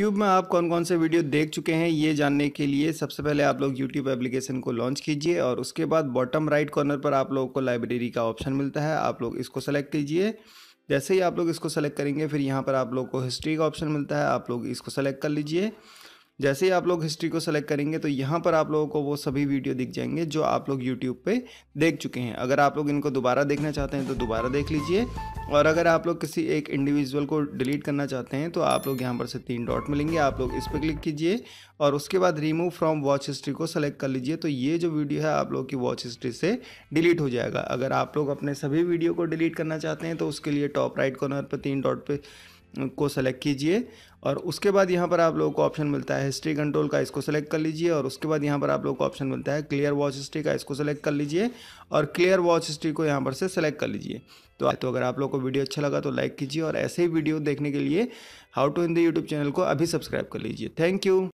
YouTube में आप कौन कौन से वीडियो देख चुके हैं ये जानने के लिए सबसे पहले आप लोग यूट्यूब एप्लीकेशन को लॉन्च कीजिए और उसके बाद बॉटम राइट कॉर्नर पर आप लोगों को लाइब्रेरी का ऑप्शन मिलता है आप लोग इसको सेलेक्ट कीजिए जैसे ही आप लोग इसको सेलेक्ट करेंगे फिर यहाँ पर आप लोग को हिस्ट्री का ऑप्शन मिलता है आप लोग इसको सेलेक्ट कर लीजिए जैसे ही आप लोग हिस्ट्री को सेलेक्ट करेंगे तो यहाँ पर आप लोगों को वो सभी वीडियो दिख जाएंगे जो आप लोग यूट्यूब पे देख चुके हैं अगर आप लोग इनको दोबारा देखना चाहते हैं तो दोबारा देख लीजिए और अगर आप लोग किसी एक इंडिविजुअल को डिलीट करना चाहते हैं तो आप लोग यहाँ पर से तीन डॉट मिलेंगे आप लोग इस पर क्लिक कीजिए और उसके बाद रिमूव फ्रॉम वॉच हिस्ट्री को सेलेक्ट कर लीजिए तो ये जो वीडियो है आप लोग की वॉच हिस्ट्री से डिलीट हो जाएगा अगर आप लोग अपने सभी वीडियो को डिलीट करना चाहते हैं तो उसके लिए टॉप राइट कॉर्नर पर तीन डॉट पर को सेलेक्ट कीजिए और उसके बाद यहाँ पर आप लोगों को ऑप्शन मिलता है हिस्ट्री कंट्रोल का इसको सेलेक्ट कर लीजिए और उसके बाद यहाँ पर आप लोगों को ऑप्शन मिलता है क्लियर वॉच हिस्ट्री का इसको सेलेक्ट कर लीजिए और क्लियर वॉच हिस्ट्री को यहाँ पर से सेलेक्ट कर लीजिए तो तो अगर आप लोग को वीडियो अच्छा लगा तो लाइक कीजिए और ऐसे ही वीडियो देखने के लिए how to Hindi YouTube channel को अभी सब्सक्राइब कर लीजिए थैंक यू